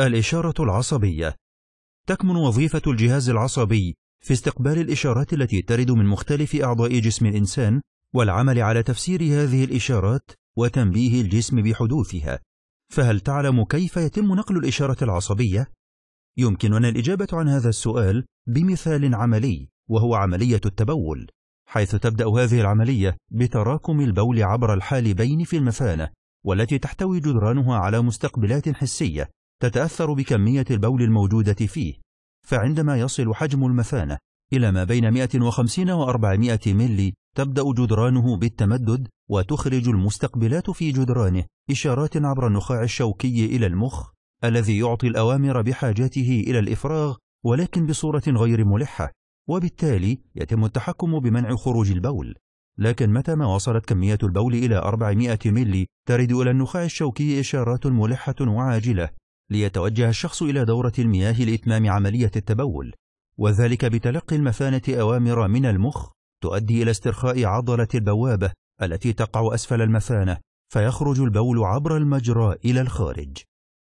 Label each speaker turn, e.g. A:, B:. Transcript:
A: الإشارة العصبية تكمن وظيفة الجهاز العصبي في استقبال الإشارات التي ترد من مختلف أعضاء جسم الإنسان والعمل على تفسير هذه الإشارات وتنبيه الجسم بحدوثها فهل تعلم كيف يتم نقل الإشارة العصبية؟ يمكننا الإجابة عن هذا السؤال بمثال عملي وهو عملية التبول حيث تبدأ هذه العملية بتراكم البول عبر الحالبين في المثانة والتي تحتوي جدرانها على مستقبلات حسية تتأثر بكمية البول الموجودة فيه فعندما يصل حجم المثانة إلى ما بين 150 و 400 ملي تبدأ جدرانه بالتمدد وتخرج المستقبلات في جدرانه إشارات عبر النخاع الشوكي إلى المخ الذي يعطي الأوامر بحاجاته إلى الإفراغ ولكن بصورة غير ملحة وبالتالي يتم التحكم بمنع خروج البول لكن متى ما وصلت كمية البول إلى 400 ملي ترد إلى النخاع الشوكي إشارات ملحة وعاجلة ليتوجه الشخص إلى دورة المياه لإتمام عملية التبول وذلك بتلقي المثانة أوامر من المخ تؤدي إلى استرخاء عضلة البوابة التي تقع أسفل المثانة فيخرج البول عبر المجرى إلى الخارج